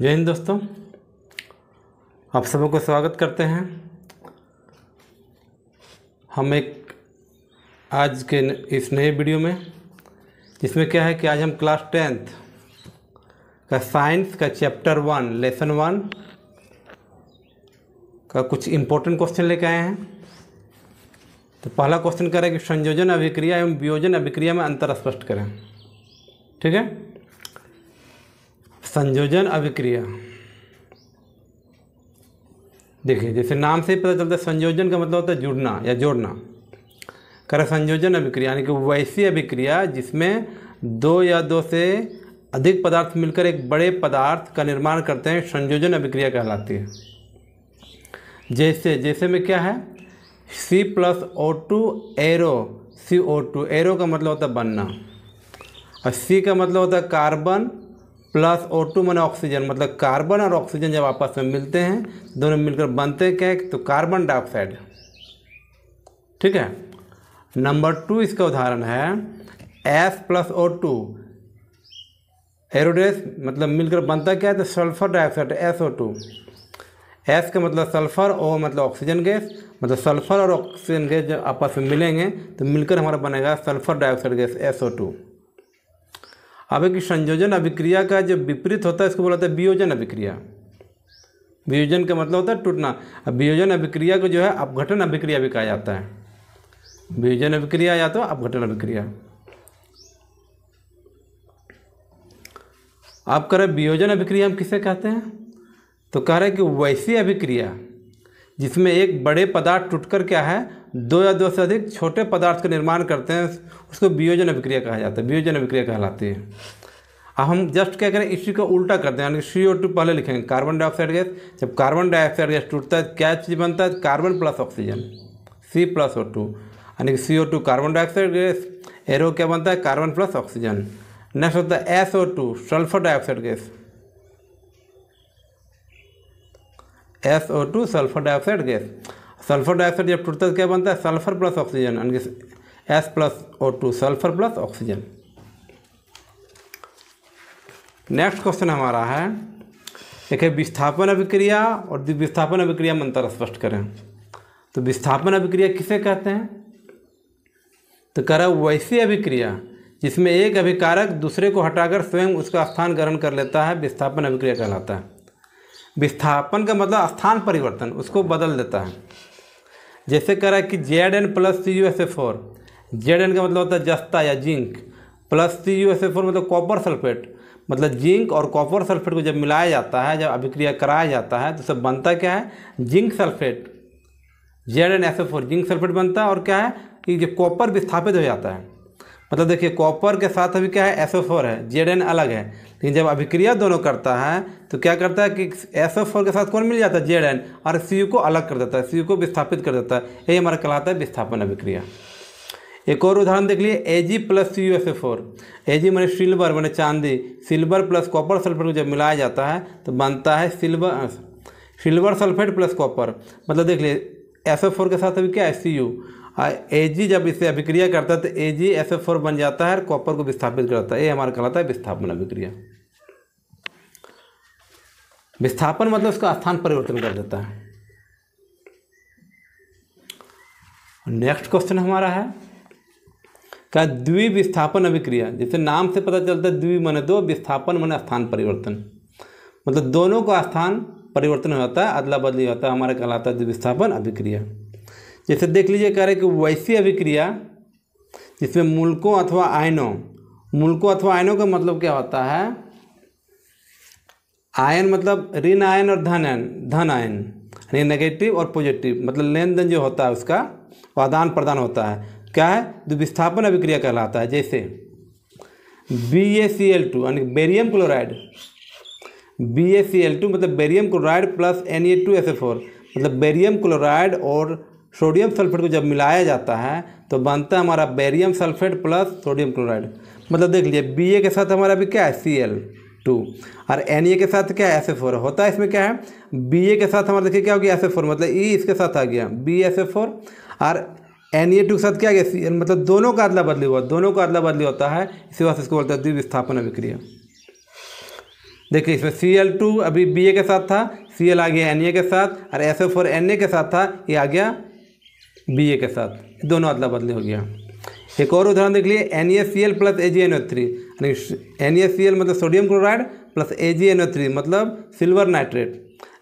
जय हिंद दोस्तों आप सबों को स्वागत करते हैं हम एक आज के इस नए वीडियो में जिसमें क्या है कि आज हम क्लास टेंथ का साइंस का चैप्टर वन लेसन वन का कुछ इम्पोर्टेंट क्वेश्चन लेके आए हैं तो पहला क्वेश्चन करें कि संयोजन अभिक्रिया एवं वियोजन अभिक्रिया में अंतर स्पष्ट करें ठीक है संयोजन अभिक्रिया देखिए जैसे नाम से पता चलता है संयोजन का मतलब होता है जुड़ना या जोड़ना कर संयोजन अभिक्रिया यानी कि वैसी अभिक्रिया जिसमें दो या दो से अधिक पदार्थ मिलकर एक बड़े पदार्थ का निर्माण करते हैं संयोजन अभिक्रिया कहलाती है जैसे जैसे में क्या है C plus O two arrow C O two arrow का मतलब होता है बनना और सी का मतलब होता है कार्बन प्लस ओ टू मैंने ऑक्सीजन मतलब कार्बन और ऑक्सीजन जब आपस में मिलते हैं दोनों मिलकर बनते क्या तो कार्बन डाइऑक्साइड ठीक है नंबर टू इसका उदाहरण है एस प्लस ओ टू एरोडेस मतलब मिलकर बनता क्या है तो sulphur dioxide S O two S का मतलब सल्फर ओ मतलब ऑक्सीजन गैस मतलब सल्फर और ऑक्सीजन गैस जब आपस में मिलेंगे तो मिलकर हमारा बनेगा sulphur dioxide gas S O two अब कि संयोजन अभिक्रिया का जो विपरीत होता है इसको बोला जाता है वियोजन अभिक्रिया वियोजन का मतलब होता है टूटना अब वियोजन अभिक्रिया को जो है अपघटन अभिक्रिया भी कहा जाता है वियोजन अभिक्रिया या तो अपघटन अभिक्रिया आप कह रहे वियोजन अभिक्रिया हम किसे कहते हैं तो कह रहे कि वैसी अभिक्रिया जिसमें एक बड़े पदार्थ टूट क्या है दो या दो से अधिक छोटे पदार्थ का निर्माण करते हैं उसको वियोजन अभिक्रिया कहा जाता है वियोजन अभिक्रिया कहलाती है अब हम जस्ट क्या करें इसी को उल्टा करते हैं यानी सी ओ टू पहले लिखेंगे कार्बन डाइऑक्साइड गैस जब कार्बन डाइऑक्साइड गैस टूटता है क्या चीज़ बनता है carbon plus oxygen C plus O two यानी कि C O two carbon dioxide gas arrow क्या बनता है कार्बन प्लस ऑक्सीजन नेक्स्ट होता है S O two sulphur dioxide gas S O two sulphur dioxide gas sulphur dioxide जब टूटता है तो क्या बनता है सल्फर प्लस ऑक्सीजन यानी कि S plus O two sulphur plus oxygen next question हमारा है एक है विस्थापन अभिक्रिया और विस्थापन अभिक्रिया में अंतर स्पष्ट करें तो विस्थापन अभिक्रिया किसे कहते हैं तो कह रहा वैसी अभिक्रिया जिसमें एक अभिकारक दूसरे को हटाकर स्वयं उसका स्थान ग्रहण कर लेता है विस्थापन अभिक्रिया कहलाता है विस्थापन का मतलब स्थान परिवर्तन उसको बदल देता है जैसे कह रहा है कि Z N plus C U S A four Z N का मतलब होता है जस्ता या zinc plus C U S A four मतलब कॉपर सल्फेट मतलब जिंक और कॉपर सल्फेट को जब मिलाया जाता है जब अभिक्रिया कराया जाता है तो सब बनता क्या है zinc sulphate Z N S A four zinc sulphate बनता है और क्या है कि जब कॉपर विस्थापित हो जाता है मतलब देखिए कॉपर के साथ अभी क्या है एसओ फोर है जेड एन अलग है लेकिन जब अभिक्रिया दोनों करता है तो क्या करता है कि एसओ फोर के साथ कौन मिल जाता है जेड एन और सी को अलग कर देता है सी को विस्थापित कर देता है यही हमारा कहलाता है विस्थापन अभिक्रिया एक और उदाहरण देख लिए A G plus C U S A four A G मैंने सिल्वर मैंने चांदी सिल्वर प्लस कॉपर सल्फेट को जब मिलाया जाता है तो बनता है silver silver sulphate plus copper मतलब देख लिए एस एफ फोर के साथ अभी क्या है सी यू एजी हाँ, जब इसे अभिक्रिया करता है तो एजी एस एफ फोर बन जाता है और कॉपर को विस्थापित करता है ये हमारा कहलाता है विस्थापन अभिक्रिया विस्थापन मतलब उसका स्थान परिवर्तन कर देता है नेक्स्ट क्वेश्चन हमारा है क्या द्विविस्थापन अभिक्रिया जैसे नाम से पता चलता है द्वि मने दो विस्थापन मने स्थान परिवर्तन मतलब दोनों का स्थान परिवर्तन हो जाता है अदला बदली होता है हमारा कहलाता है द्विविस्थापन अभिक्रिया जैसे देख लीजिए कह रहे कि वैसी अभिक्रिया जिसमें मूलकों अथवा आयनों मूलकों अथवा आयनों का मतलब क्या होता है आयन मतलब ऋण आयन और धन आयन धन आयन यानी नेगेटिव और पॉजिटिव मतलब लेन देन जो होता है उसका आदान प्रदान होता है क्या है विस्थापन अभिक्रिया कहलाता है जैसे B A C L two यानी barium chloride B A C L two मतलब barium chloride plus N A two S A four मतलब बेरियम क्लोराइड और सोडियम सल्फेट को जब मिलाया जाता है तो बनता है हमारा barium sulphate plus sodium chloride मतलब देख लीजिए बी के साथ हमारा अभी क्या है सी एल टू और एन के साथ क्या है एस फोर होता है इसमें क्या है बी के साथ हमारा देखिए क्या हो गया एस फोर मतलब ई e इसके साथ आ गया बी एस फोर और एन ए टू के साथ क्या गया सी मतलब दोनों का अदला बदली हुआ दोनों का अदला बदली होता है इसी वजह से इसको बोलते हैं द्विविस्थापन अभिक्रिया देखिए इसमें सी एल टू अभी बी ए के साथ था सी एल आ गया एन ए के साथ और एस फोर एन ए के साथ था ये आ गया बी ए के साथ दोनों अदला बदली हो गया एक और उदाहरण देख लिए N S C L plus A G N O three N A C L मतलब sodium chloride plus A G N O three मतलब सिल्वर नाइट्रेट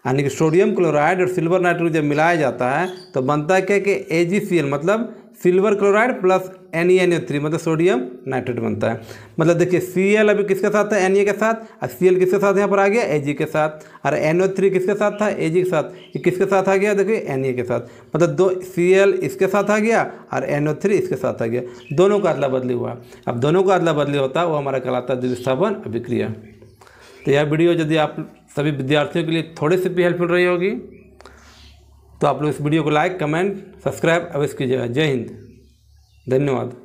यानी कि सोडियम क्लोराइड और सिल्वर नाइट्रेट जब मिलाया जाता है तो बनता है क्या कि ए जी सी एल मतलब silver chloride plus N E N O three मतलब सोडियम नाइट्रेट बनता है मतलब देखिए सी एल अभी किसके साथ था एन ए e के साथ और सी एल किसके साथ यहाँ पर आ गया ए जी e के साथ और एन ओ थ्री किसके साथ था ए जी e के साथ ये किसके साथ आ गया देखिए एन ए के साथ मतलब दो सी एल इसके साथ आ गया और एन ओ थ्री इसके साथ आ गया दोनों का अदला बदली हुआ अब दोनों का अदला बदली होता है वो हमारा कहलाता है द्विस्थापन अभिक्रिया तो यह वीडियो यदि आप सभी विद्यार्थियों के लिए थोड़ी सी भी हेल्पफुल रही होगी तो आप लोग इस वीडियो को लाइक कमेंट सब्सक्राइब अवश्य कीजिएगा जय हिंद धन्यवाद